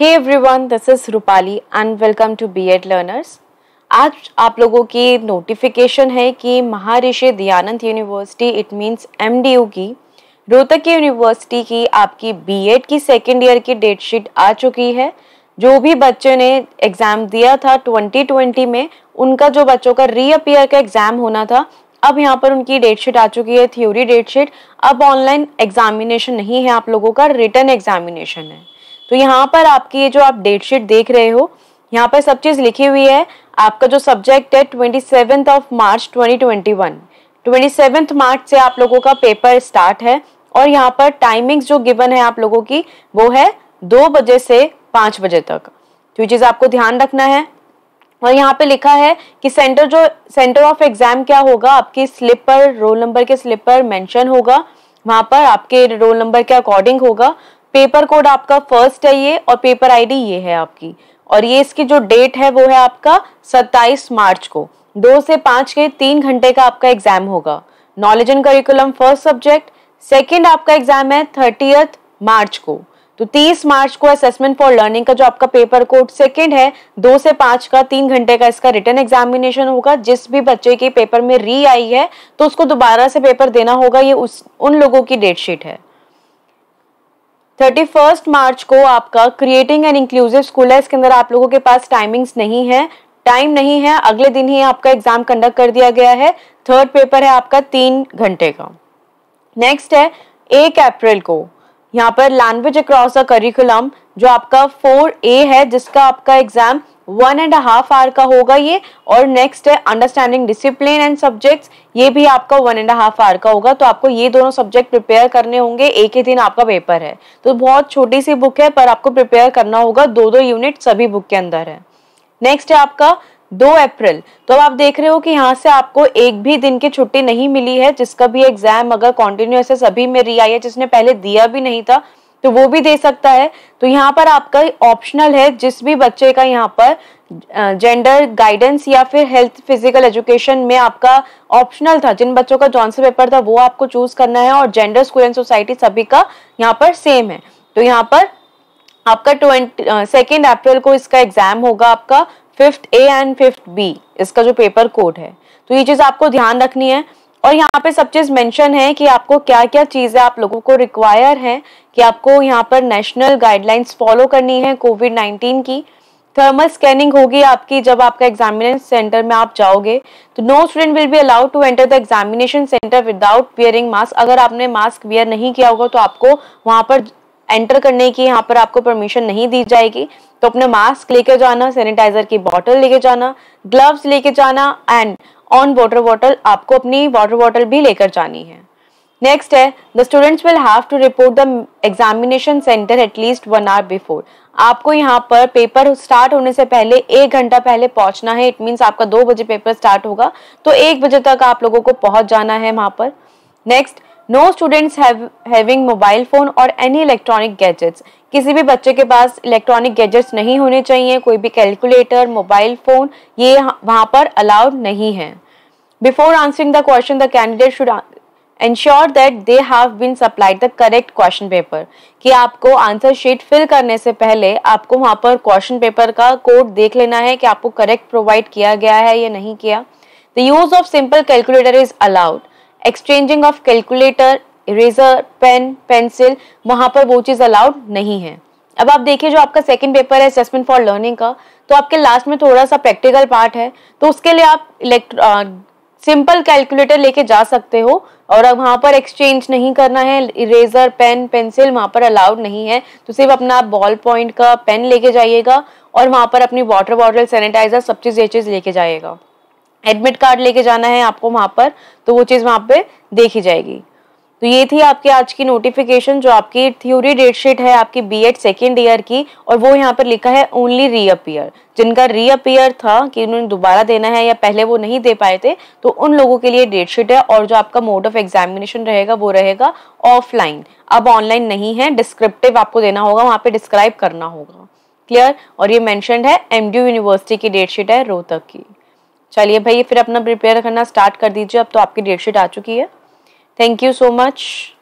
hey one this is Rupali and welcome to ed learners आज आप लोगों की नोटिफिकेशन है कि Maharishi Dayanand university it means MDU की रोहतक की यूनिवर्सिटी की आपकी बीएड की सेकेंड ईयर की डेट शीट आ चुकी है जो भी बच्चे ने एग्ज़ाम दिया था 2020 में उनका जो बच्चों का रीअपियर का एग्ज़ाम होना था अब यहाँ पर उनकी डेट शीट आ चुकी है थ्योरी डेट शीट अब ऑनलाइन एग्जामिनेशन नहीं है आप लोगों का रिटर्न एग्जामिनेशन है तो यहाँ पर आपकी ये जो आप डेट शीट देख रहे हो यहाँ पर सब चीज़ लिखी हुई है आपका जो सब्जेक्ट है twenty seventh of March twenty twenty seventh March से आप लोगों का पेपर स्टार्ट है और यहाँ पर टाइमिंग्स जो गिवन है आप लोगों की वो है दो बजे से पांच बजे तक तो ये चीज़ आपको ध्यान रखना है और यहाँ पे लिखा है कि सेंटर जो सेंटर ऑफ एग्जाम क्या होगा आपकी स्लिप पर रोल नंबर के स्लिप पर मेंशन होगा वहां पर आपके रोल नंबर के अकॉर्डिंग होगा पेपर कोड आपका फर्स्ट है ये और पेपर आईडी ये है आपकी और ये इसकी जो डेट है वो है आपका 27 मार्च को दो से पांच के तीन घंटे का आपका एग्जाम होगा knowledge and curriculum first subject second आपका एग्जाम है थर्टीथ मार्च को तो 30 मार्च को असेसमेंट फॉर लर्निंग का जो आपका पेपर कोड सेकंड है दो से पांच का तीन घंटे का इसका रिटर्न एग्जामिनेशन होगा जिस भी बच्चे के पेपर में री आई है तो उसको दोबारा से पेपर देना होगा ये उस उन लोगों की डेट शीट है थर्टी फर्स्ट मार्च को आपका क्रिएटिंग एंड इंक्लूसिव स्कूल है इसके अंदर आप लोगों के पास टाइमिंग्स नहीं है टाइम नहीं है अगले दिन ही आपका एग्जाम कंडक्ट कर दिया गया है थर्ड पेपर है आपका तीन घंटे का नेक्स्ट है एक अप्रैल को यहाँ पर लैंग्वेज अक्रॉस अ करिकुलम जो आपका फोर ए है जिसका आपका exam one and half hour का होगा ये और नेक्स्ट है अंडरस्टैंडिंग डिसिप्लिन एंड सब्जेक्ट्स ये भी आपका वन एंड हाफ आवर का होगा तो आपको ये दोनों सब्जेक्ट प्रिपेयर करने होंगे एक ही दिन आपका पेपर है तो बहुत छोटी सी बुक है पर आपको प्रिपेयर करना होगा दो दो यूनिट सभी बुक के अंदर है नेक्स्ट है आपका दो अप्रैल तो अब आप देख रहे हो कि यहाँ से आपको एक भी दिन की छुट्टी नहीं मिली है जिसका भी एग्जाम अगर कॉन्टिन्यूस है सभी में रिया है जिसने पहले दिया भी नहीं था तो वो भी दे सकता है तो यहाँ पर आपका ऑप्शनल है जिस भी बच्चे का यहाँ पर जेंडर गाइडेंस या फिर हेल्थ फिजिकल एजुकेशन में आपका ऑप्शनल था जिन बच्चों का जॉन से पेपर था वो आपको चूज करना है और जेंडर स्कूल एंड सोसाइटी सभी का यहाँ पर सेम है तो यहाँ पर आपका ट्वेंटी सेकेंड अप्रैल को इसका एग्जाम होगा आपका fifth A and fifth B इसका जो पेपर कोड है तो ये चीज़ आपको ध्यान रखनी है और यहाँ पे सब चीज़ मेंशन है कि आपको क्या क्या चीज़ें आप लोगों को रिक्वायर है कि आपको यहाँ पर नेशनल गाइडलाइंस फॉलो करनी है कोविड नाइन्टीन की थर्मल स्कैनिंग होगी आपकी जब आपका एग्जामिनेशन सेंटर में आप जाओगे तो no student will be allowed to enter the examination centre without wearing mask अगर आपने मास्क वियर नहीं किया होगा तो आपको वहां पर एंटर करने की यहाँ पर आपको परमिशन नहीं दी जाएगी तो अपने मास्क लेके जाना सैनिटाइजर की बॉटल लेके जाना ग्लव्स लेके जाना एंड ऑन वाटर बॉटल आपको अपनी वाटर बॉटल भी लेकर जानी है नेक्स्ट है the students will have to report the examination centre at least one hour before आपको यहाँ पर पेपर स्टार्ट होने से पहले एक घंटा पहले पहुँचना है इट मीन्स आपका दो बजे पेपर स्टार्ट होगा तो एक बजे तक आप लोगों को पहुँच जाना है वहाँ पर next no students having mobile phone और एनी इलेक्ट्रॉनिक गैजेट्स किसी भी बच्चे के पास इलेक्ट्रॉनिक गैजेट्स नहीं होने चाहिए कोई भी कैलकुलेटर मोबाइल फ़ोन ये वहाँ पर अलाउड नहीं है before answering the question the candidate should ensure that they have been supplied the correct question paper कि आपको आंसर शीट फिल करने से पहले आपको वहाँ पर क्वेश्चन पेपर का कोड देख लेना है कि आपको करेक्ट प्रोवाइड किया गया है या नहीं किया the use of simple calculator is allowed exchanging of calculator eraser pen pencil वहाँ पर वो चीज़ अलाउड नहीं है अब आप देखिए जो आपका सेकंड पेपर है असेसमेंट फॉर लर्निंग का तो आपके लास्ट में थोड़ा सा प्रैक्टिकल पार्ट है तो उसके लिए आप इलेक्ट्र सिंपल कैलकुलेटर लेके जा सकते हो और अब वहाँ पर एक्सचेंज नहीं करना है इरेजर पेन पेंसिल वहाँ पर अलाउड नहीं है तो सिर्फ अपना बॉल पॉइंट का पेन लेके जाइएगा और वहाँ पर अपनी वाटर बॉटल सैनिटाइजर सब चीज़ ये चीज़ लेके जाइएगा एडमिट कार्ड लेके जाना है आपको वहाँ पर तो वो चीज़ वहाँ पे देखी जाएगी तो ये थी आपकी आज की नोटिफिकेशन जो आपकी थ्योरी डेट शीट है आपकी बी एड सेकेंड ईयर की और वो यहाँ पर लिखा है ओनली रीअपियर जिनका रीअपियर था कि उन्होंने दोबारा देना है या पहले वो नहीं दे पाए थे तो उन लोगों के लिए डेट शीट है और जो आपका मोड ऑफ एग्जामिनेशन रहेगा वो रहेगा ऑफलाइन अब ऑनलाइन नहीं है डिस्क्रिप्टिव आपको देना होगा वहाँ पर डिस्क्राइब करना होगा क्लियर और ये मैंशनड है एमडी यूनिवर्सिटी की डेट शीट है रोहतक की चलिए भाई फिर अपना प्रिपेयर करना स्टार्ट कर दीजिए अब तो आपकी डेट शीट आ चुकी है थैंक यू सो मच